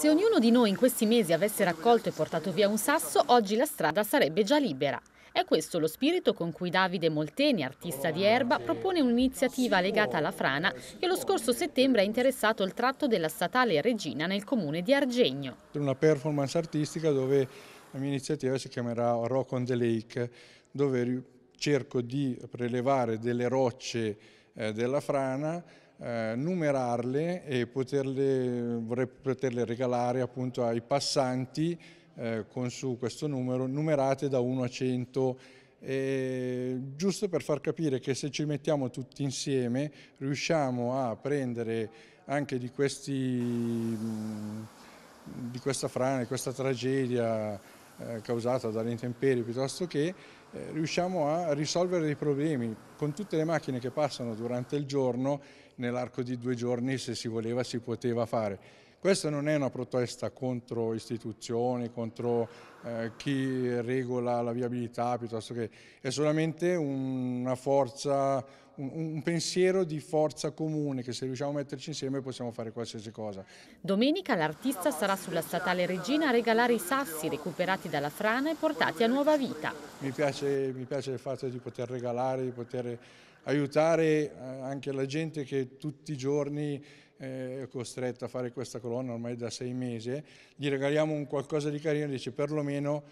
Se ognuno di noi in questi mesi avesse raccolto e portato via un sasso, oggi la strada sarebbe già libera. È questo lo spirito con cui Davide Molteni, artista di Erba, propone un'iniziativa legata alla frana che lo scorso settembre ha interessato il tratto della statale Regina nel comune di Argegno. Una performance artistica dove la mia iniziativa si chiamerà Rock on the Lake, dove cerco di prelevare delle rocce eh, della frana eh, numerarle e poterle, vorrei poterle regalare appunto ai passanti eh, con su questo numero, numerate da 1 a 100 e giusto per far capire che se ci mettiamo tutti insieme riusciamo a prendere anche di, questi, mm, di questa frana, di questa tragedia eh, causata dalle intemperie piuttosto che eh, riusciamo a risolvere dei problemi con tutte le macchine che passano durante il giorno nell'arco di due giorni se si voleva si poteva fare questa non è una protesta contro istituzioni, contro eh, chi regola la viabilità, piuttosto che è solamente una forza, un, un, pensiero di forza comune che se riusciamo a metterci insieme possiamo fare qualsiasi cosa. Domenica l'artista sarà sulla statale Regina a regalare i sassi recuperati dalla frana e portati a nuova vita. Mi piace, mi piace il fatto di poter regalare, di poter aiutare eh, anche la gente che tutti i giorni eh, costretto a fare questa colonna ormai da sei mesi, gli regaliamo un qualcosa di carino, dice perlomeno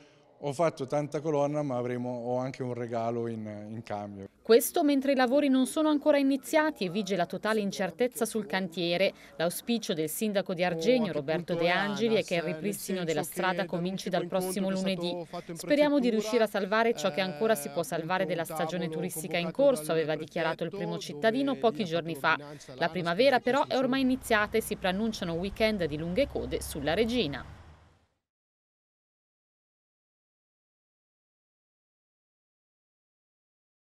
ho fatto tanta colonna ma avremo, ho anche un regalo in, in, cambio. Questo mentre i lavori non sono ancora iniziati e vige la totale incertezza sul cantiere. L'auspicio del sindaco di Argenio, oh, Roberto De Angeli, è che eh, il ripristino della strada cominci dal prossimo lunedì. Speriamo di riuscire a salvare ciò che ancora si eh, può salvare della stagione turistica in corso, aveva dichiarato il primo cittadino pochi giorni fa. La primavera però è ormai iniziata e si preannunciano weekend di lunghe code sulla regina.